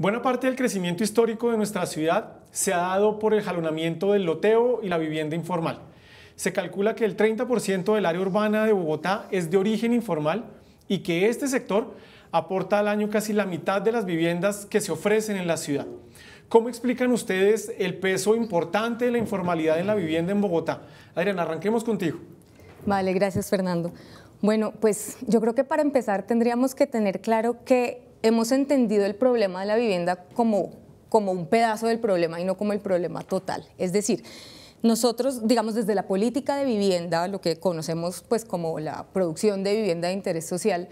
Buena parte del crecimiento histórico de nuestra ciudad se ha dado por el jalonamiento del loteo y la vivienda informal. Se calcula que el 30% del área urbana de Bogotá es de origen informal y que este sector aporta al año casi la mitad de las viviendas que se ofrecen en la ciudad. ¿Cómo explican ustedes el peso importante de la informalidad en la vivienda en Bogotá? Adriana, arranquemos contigo. Vale, gracias Fernando. Bueno, pues yo creo que para empezar tendríamos que tener claro que hemos entendido el problema de la vivienda como, como un pedazo del problema y no como el problema total. Es decir, nosotros, digamos, desde la política de vivienda, lo que conocemos pues como la producción de vivienda de interés social,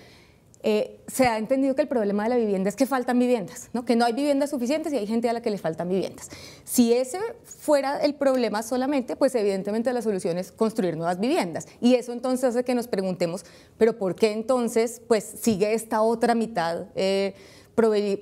eh, se ha entendido que el problema de la vivienda es que faltan viviendas, ¿no? que no hay viviendas suficientes y hay gente a la que le faltan viviendas. Si ese fuera el problema solamente, pues evidentemente la solución es construir nuevas viviendas. Y eso entonces hace que nos preguntemos, pero ¿por qué entonces pues, sigue esta otra mitad? Eh,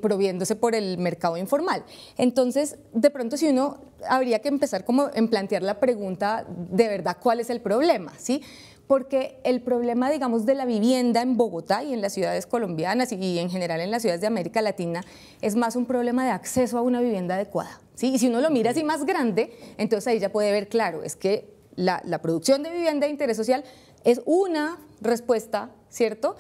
proviéndose por el mercado informal. Entonces, de pronto si uno habría que empezar como en plantear la pregunta de verdad cuál es el problema, ¿sí? porque el problema, digamos, de la vivienda en Bogotá y en las ciudades colombianas y en general en las ciudades de América Latina es más un problema de acceso a una vivienda adecuada. ¿sí? Y si uno lo mira así más grande, entonces ahí ya puede ver claro, es que la, la producción de vivienda de interés social es una respuesta, ¿cierto?,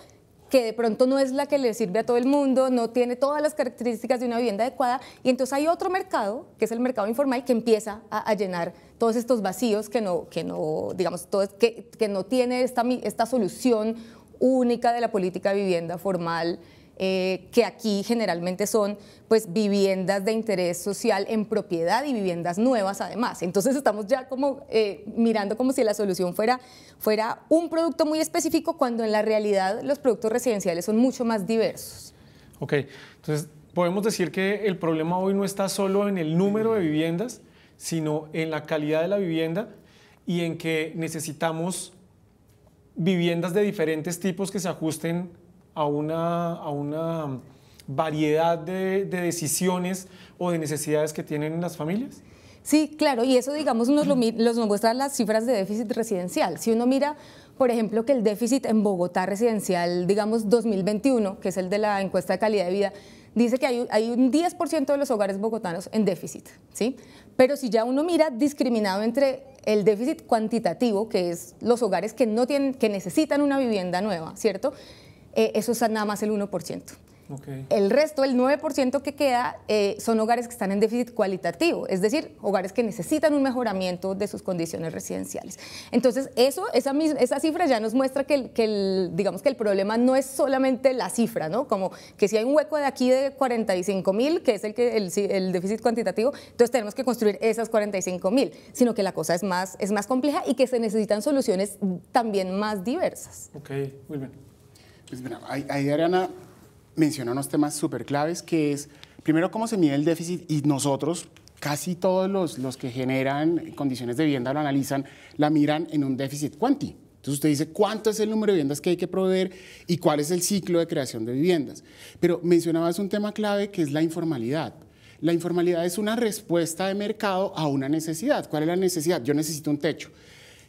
que de pronto no es la que le sirve a todo el mundo, no tiene todas las características de una vivienda adecuada. Y entonces hay otro mercado, que es el mercado informal, que empieza a, llenar todos estos vacíos que no, que no digamos, que, que, no tiene esta, esta solución única de la política de vivienda formal eh, que aquí generalmente son pues viviendas de interés social en propiedad y viviendas nuevas además. Entonces estamos ya como eh, mirando como si la solución fuera, fuera un producto muy específico cuando en la realidad los productos residenciales son mucho más diversos. Ok, entonces podemos decir que el problema hoy no está solo en el número de viviendas, sino en la calidad de la vivienda y en que necesitamos viviendas de diferentes tipos que se ajusten a una, a una variedad de, decisiones o de necesidades que tienen las familias? Sí, claro, y eso, digamos, nos muestran las cifras de déficit residencial. Si uno mira, por ejemplo, que el déficit en Bogotá residencial, digamos, 2021, que es el de la encuesta de calidad de vida, dice que hay, hay un 10% de los hogares bogotanos en déficit, ¿sí? Pero si ya uno mira discriminado entre el déficit cuantitativo, que es los hogares que no tienen, que necesitan una vivienda nueva, ¿cierto? Eh, eso es nada más el 1%. El resto, el 9% que queda, eh, son hogares que están en déficit cualitativo, es decir, hogares que necesitan un mejoramiento de sus condiciones residenciales. Entonces, eso, esa, cifra ya nos muestra que el, digamos que el problema no es solamente la cifra, ¿no? Como que si hay un hueco de aquí de 45 mil, que es el, déficit cuantitativo, entonces tenemos que construir esas 45 mil, sino que la cosa es más, es más compleja y que se necesitan soluciones también más diversas. Ok, muy bien. Pues ahí, Ariana menciona unos temas súper claves que es, primero, cómo se mide el déficit y nosotros, casi todos los, los que generan condiciones de vivienda lo analizan, la miran en un déficit cuanti. Entonces usted dice cuánto es el número de viviendas que hay que proveer y cuál es el ciclo de creación de viviendas. Pero mencionabas un tema clave que es la informalidad. La informalidad es una respuesta de mercado a una necesidad. ¿Cuál es la necesidad? Yo necesito un techo.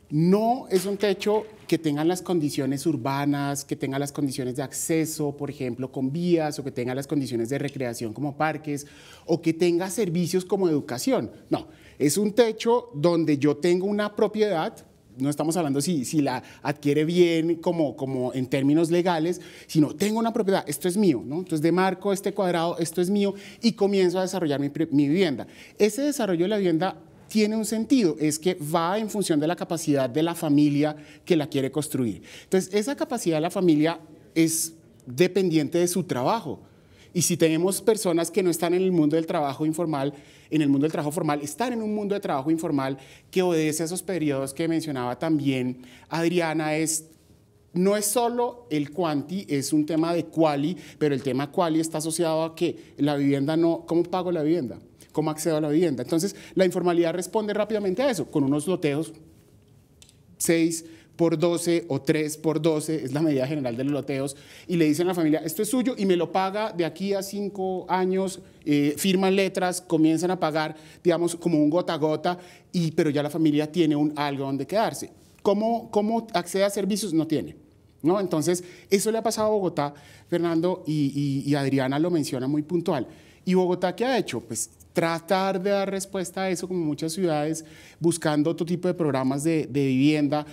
No es un techo que tenga las condiciones urbanas, que tenga las condiciones de acceso, por ejemplo, con vías, o que tenga las condiciones de recreación como parques, o que tenga servicios como educación. No, es un techo donde yo tengo una propiedad, no estamos hablando si, si la adquiere bien como, como en términos legales, sino tengo una propiedad, esto es mío, ¿no? Entonces marco este cuadrado, esto es mío y comienzo a desarrollar mi, mi vivienda. Ese desarrollo de la vivienda tiene un sentido, es que va en función de la capacidad de la familia que la quiere construir. Entonces, esa capacidad de la familia es dependiente de su trabajo. Y si tenemos personas que no están en el mundo del trabajo informal, en el mundo del trabajo formal, están en un mundo de trabajo informal que obedece a esos periodos que mencionaba también Adriana, es no es solo el cuanti, es un tema de quali, pero el tema quali está asociado a que la vivienda no, ¿cómo pago la vivienda? cómo accedo a la vivienda. Entonces, la informalidad responde rápidamente a eso, con unos loteos, 6 por 12 o 3 por 12, es la medida general de los loteos, y le dicen a la familia, esto es suyo y me lo paga de aquí a 5 años, eh, firman letras, comienzan a pagar, digamos, como un gota a gota, y, pero ya la familia tiene un algo donde quedarse. ¿Cómo, cómo accede a servicios? No tiene. ¿no? Entonces, eso le ha pasado a Bogotá, Fernando, y, y Adriana lo menciona muy puntual. ¿Y Bogotá qué ha hecho? Pues tratar de dar respuesta a eso, como muchas ciudades, buscando otro tipo de programas de, vivienda.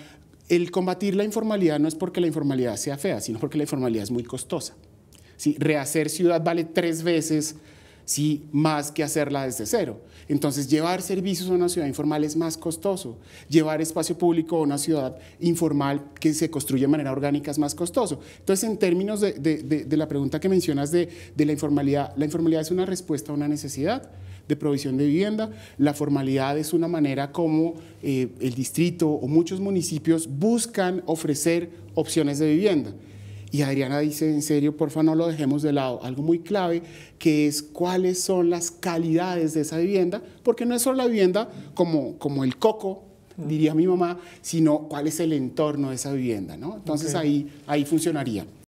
El combatir la informalidad no es porque la informalidad sea fea, sino porque la informalidad es muy costosa. Si rehacer ciudad vale tres veces sí, más que hacerla desde cero. Entonces, llevar servicios a una ciudad informal es más costoso, llevar espacio público a una ciudad informal que se construye de manera orgánica es más costoso. Entonces, en términos de, la pregunta que mencionas de, la informalidad, la informalidad es una respuesta a una necesidad de provisión de vivienda, la formalidad es una manera como eh, el distrito o muchos municipios buscan ofrecer opciones de vivienda. Y Adriana dice, en serio, porfa, no lo dejemos de lado. Algo muy clave que es cuáles son las calidades de esa vivienda, porque no es solo la vivienda como, como el coco, diría mi mamá, sino cuál es el entorno de esa vivienda, ¿no? Entonces ahí, ahí funcionaría.